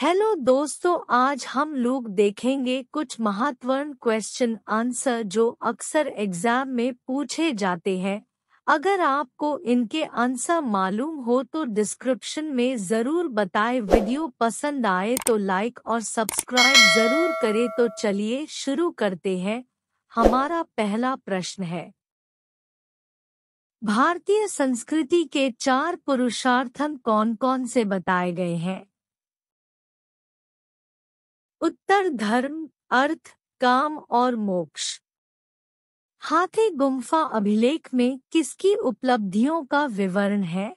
hello दोस्तों आज हम लोग देखेंगे कुछ महत्वपूर्ण क्वेश्चन आंसर जो अक्सर एग्जाम में पूछे जाते हैं अगर आपको इनके आंसर मालूम हो तो डिस्क्रिप्शन में जरूर बताएं वीडियो पसंद आए तो लाइक और सब्सक्राइब जरूर करें तो चलिए शुरू करते हैं हमारा पहला प्रश्न है भारतीय संस्कृति के चार पुरुषार्थम कौन-कौन से बताए गए हैं उत्तर धर्म अर्थ काम और मोक्ष हाथी गुम्फा अभिलेख में किसकी उपलब्धियों का विवरण है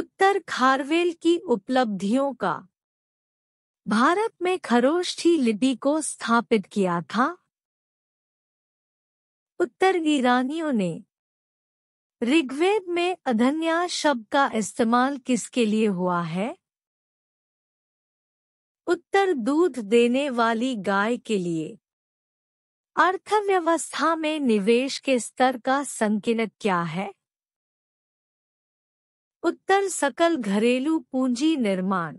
उत्तर खारवेल की उपलब्धियों का भारत में खरोष्ठी लिपि को स्थापित किया था उत्तर ईरानियों ने ऋग्वेद में अधन्या शब्द का इस्तेमाल किसके लिए हुआ है उत्तर दूध देने वाली गाय के लिए अर्थव्यवस्था में निवेश के स्तर का संकेत क्या है उत्तर सकल घरेलू पूंजी निर्माण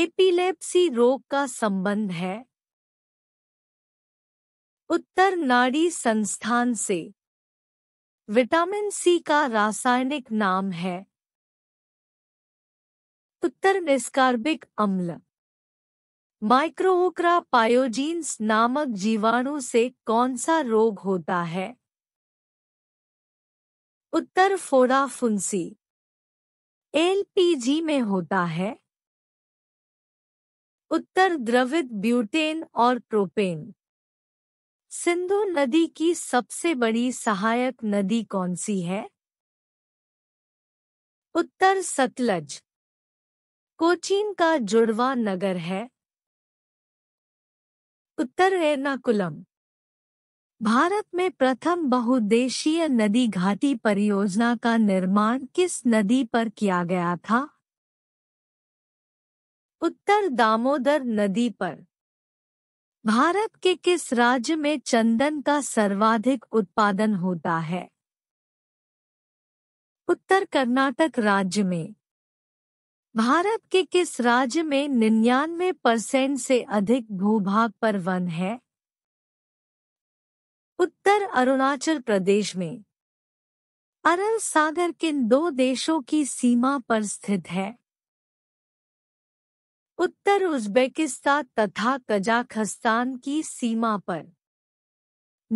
एपिलेप्सी रोग का संबंध है उत्तर नाड़ी संस्थान से विटामिन सी का रासायनिक नाम है उत्तर निस्कार्बिक अम्ल माइक्रोओक्रा पायोजीन्स नामक जीवाणु से कौन सा रोग होता है उत्तर फोड़ा फुंसी एलपीजी में होता है उत्तर द्रवित ब्यूटेन और प्रोपेन सिंधु नदी की सबसे बड़ी सहायक नदी कौन सी है उत्तर सतलज कोचीन का जुड़वा नगर है उत्तर एर्नाकुलम भारत में प्रथम बहुदेशीय नदी घाटी परियोजना का निर्माण किस नदी पर किया गया था उत्तर दामोदर नदी पर भारत के किस राज्य में चंदन का सर्वाधिक उत्पादन होता है उत्तर कर्नाटक राज्य में भारत के किस राज्य में निन्यानवे परसेंट से अधिक भूभाग पर वन है उत्तर अरुणाचल प्रदेश में अरल सागर किन दो देशों की सीमा पर स्थित है उत्तर उज्बेकिस्तान तथा कजाखस्तान की सीमा पर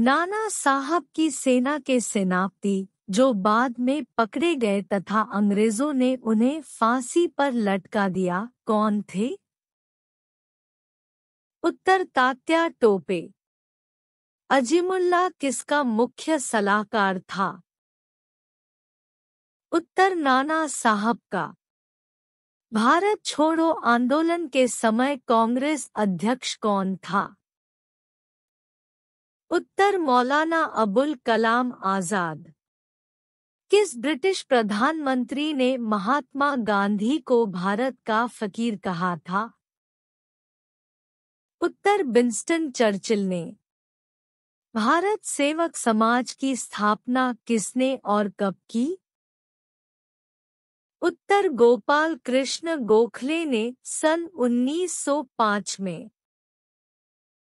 नाना साहब की सेना के सेनापति जो बाद में पकड़े गए तथा अंग्रेजों ने उन्हें फांसी पर लटका दिया कौन थे उत्तर तात्या टोपे अजीमुल्ला किसका मुख्य सलाहकार था उत्तर नाना साहब का भारत छोड़ो आंदोलन के समय कांग्रेस अध्यक्ष कौन था उत्तर मौलाना अबुल कलाम आजाद किस ब्रिटिश प्रधानमंत्री ने महात्मा गांधी को भारत का फकीर कहा था उत्तर बिंस्टन चर्चिल ने भारत सेवक समाज की स्थापना किसने और कब की उत्तर गोपाल कृष्ण गोखले ने सन 1905 में